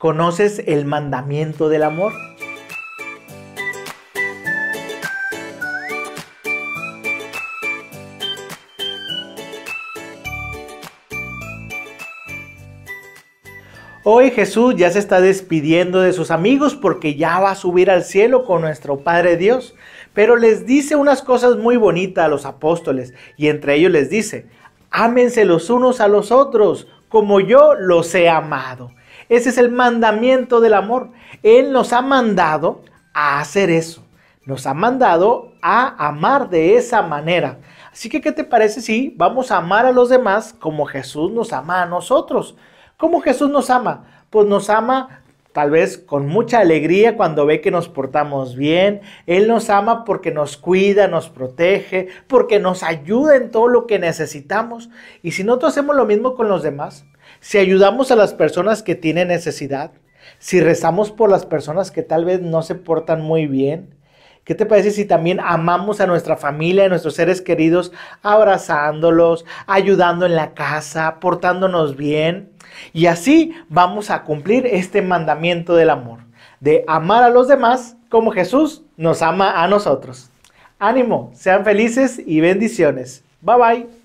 ¿Conoces el mandamiento del amor? Hoy Jesús ya se está despidiendo de sus amigos porque ya va a subir al cielo con nuestro Padre Dios, pero les dice unas cosas muy bonitas a los apóstoles y entre ellos les dice, ámense los unos a los otros como yo los he amado. Ese es el mandamiento del amor. Él nos ha mandado a hacer eso. Nos ha mandado a amar de esa manera. Así que, ¿qué te parece si vamos a amar a los demás como Jesús nos ama a nosotros? ¿Cómo Jesús nos ama? Pues nos ama tal vez con mucha alegría cuando ve que nos portamos bien. Él nos ama porque nos cuida, nos protege, porque nos ayuda en todo lo que necesitamos. Y si nosotros hacemos lo mismo con los demás, si ayudamos a las personas que tienen necesidad, si rezamos por las personas que tal vez no se portan muy bien, ¿Qué te parece si también amamos a nuestra familia, a nuestros seres queridos, abrazándolos, ayudando en la casa, portándonos bien? Y así vamos a cumplir este mandamiento del amor, de amar a los demás como Jesús nos ama a nosotros. Ánimo, sean felices y bendiciones. Bye bye.